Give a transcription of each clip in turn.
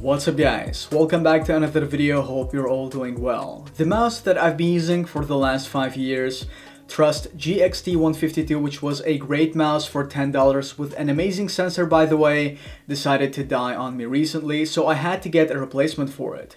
What's up guys, welcome back to another video, hope you're all doing well. The mouse that I've been using for the last 5 years, Trust GXT152 which was a great mouse for $10 with an amazing sensor by the way, decided to die on me recently so I had to get a replacement for it.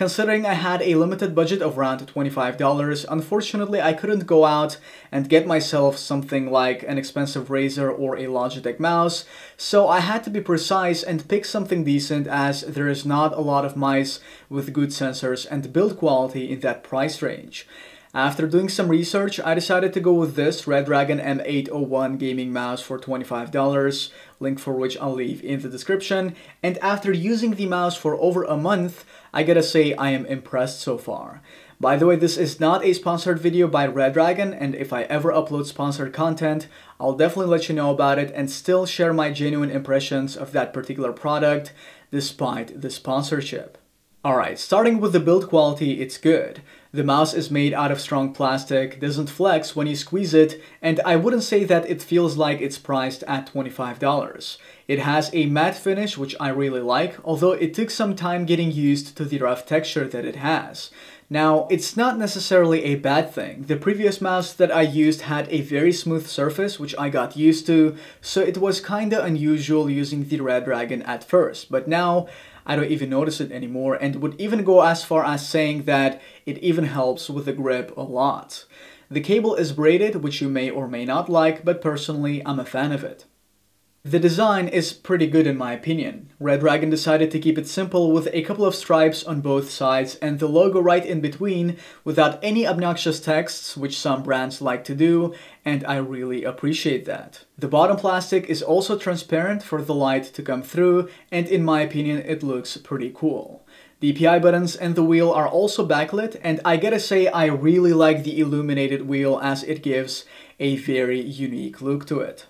Considering I had a limited budget of around $25, unfortunately I couldn't go out and get myself something like an expensive razor or a Logitech mouse, so I had to be precise and pick something decent as there is not a lot of mice with good sensors and build quality in that price range. After doing some research, I decided to go with this Redragon M801 gaming mouse for $25, link for which I'll leave in the description, and after using the mouse for over a month, I gotta say I am impressed so far. By the way, this is not a sponsored video by Redragon, and if I ever upload sponsored content, I'll definitely let you know about it and still share my genuine impressions of that particular product, despite the sponsorship. Alright, starting with the build quality, it's good. The mouse is made out of strong plastic, doesn't flex when you squeeze it, and I wouldn't say that it feels like it's priced at $25. It has a matte finish which I really like, although it took some time getting used to the rough texture that it has. Now, it's not necessarily a bad thing. The previous mouse that I used had a very smooth surface, which I got used to, so it was kinda unusual using the Red Dragon at first, but now I don't even notice it anymore and would even go as far as saying that it even helps with the grip a lot. The cable is braided, which you may or may not like, but personally I'm a fan of it. The design is pretty good in my opinion. Red Dragon decided to keep it simple with a couple of stripes on both sides and the logo right in between without any obnoxious texts, which some brands like to do, and I really appreciate that. The bottom plastic is also transparent for the light to come through, and in my opinion it looks pretty cool. The PI buttons and the wheel are also backlit, and I gotta say I really like the illuminated wheel as it gives a very unique look to it.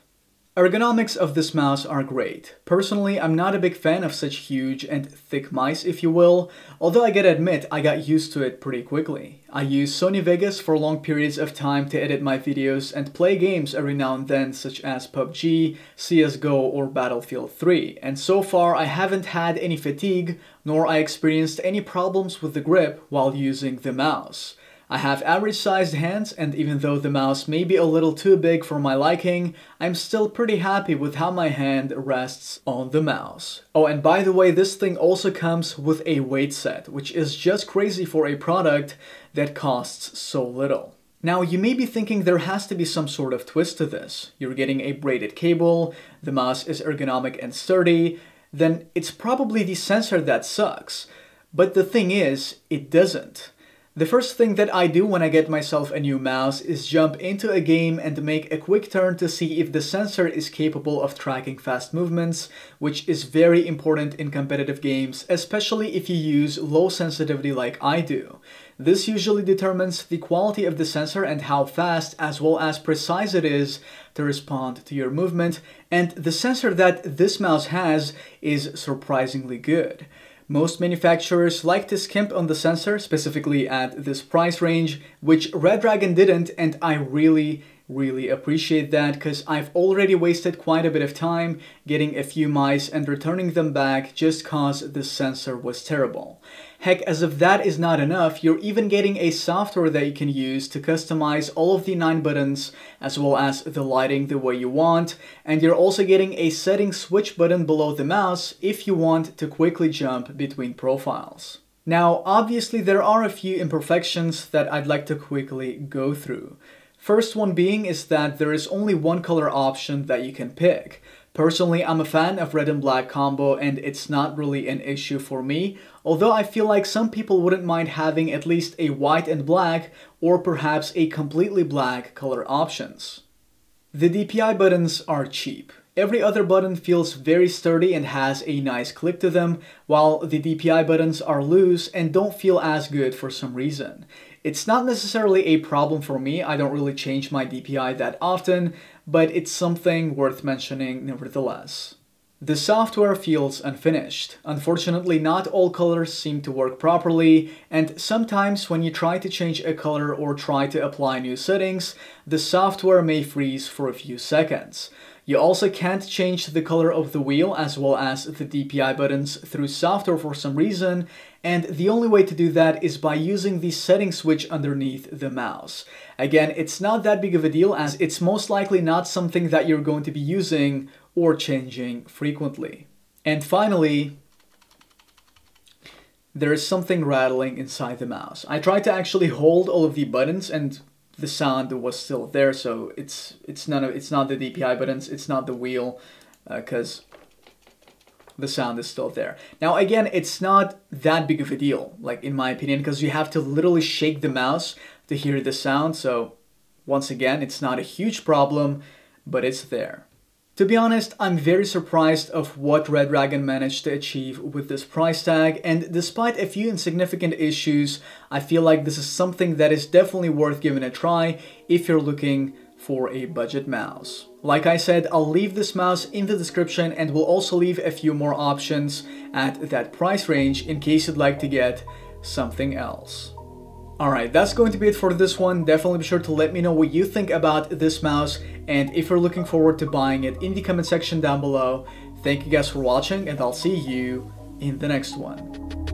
Ergonomics of this mouse are great. Personally, I'm not a big fan of such huge and thick mice, if you will, although I gotta admit, I got used to it pretty quickly. I use Sony Vegas for long periods of time to edit my videos and play games every now and then such as PUBG, CSGO or Battlefield 3, and so far I haven't had any fatigue, nor I experienced any problems with the grip while using the mouse. I have average sized hands and even though the mouse may be a little too big for my liking, I'm still pretty happy with how my hand rests on the mouse. Oh and by the way this thing also comes with a weight set, which is just crazy for a product that costs so little. Now, you may be thinking there has to be some sort of twist to this. You're getting a braided cable, the mouse is ergonomic and sturdy, then it's probably the sensor that sucks. But the thing is, it doesn't. The first thing that I do when I get myself a new mouse is jump into a game and make a quick turn to see if the sensor is capable of tracking fast movements, which is very important in competitive games, especially if you use low sensitivity like I do. This usually determines the quality of the sensor and how fast as well as precise it is to respond to your movement, and the sensor that this mouse has is surprisingly good. Most manufacturers like to skimp on the sensor, specifically at this price range, which Dragon didn't and I really really appreciate that because I've already wasted quite a bit of time getting a few mice and returning them back just cause the sensor was terrible. Heck, as if that is not enough, you're even getting a software that you can use to customize all of the 9 buttons as well as the lighting the way you want, and you're also getting a setting switch button below the mouse if you want to quickly jump between profiles. Now, obviously there are a few imperfections that I'd like to quickly go through. First one being is that there is only one color option that you can pick. Personally, I'm a fan of red and black combo and it's not really an issue for me, although I feel like some people wouldn't mind having at least a white and black or perhaps a completely black color options. The DPI buttons are cheap. Every other button feels very sturdy and has a nice click to them, while the DPI buttons are loose and don't feel as good for some reason. It's not necessarily a problem for me, I don't really change my DPI that often, but it's something worth mentioning nevertheless. The software feels unfinished. Unfortunately, not all colors seem to work properly, and sometimes when you try to change a color or try to apply new settings, the software may freeze for a few seconds. You also can't change the color of the wheel as well as the DPI buttons through software for some reason, and the only way to do that is by using the setting switch underneath the mouse. Again, it's not that big of a deal as it's most likely not something that you're going to be using or changing frequently. And finally, there is something rattling inside the mouse. I tried to actually hold all of the buttons and the sound was still there. So it's it's none of it's not the DPI buttons, it's not the wheel, because uh, the sound is still there. Now again, it's not that big of a deal, like in my opinion, because you have to literally shake the mouse to hear the sound. So once again, it's not a huge problem, but it's there. To be honest, I'm very surprised of what Red Dragon managed to achieve with this price tag, and despite a few insignificant issues, I feel like this is something that is definitely worth giving a try if you're looking for a budget mouse. Like I said, I'll leave this mouse in the description and will also leave a few more options at that price range in case you'd like to get something else. Alright, that's going to be it for this one. Definitely be sure to let me know what you think about this mouse and if you're looking forward to buying it in the comment section down below. Thank you guys for watching and I'll see you in the next one.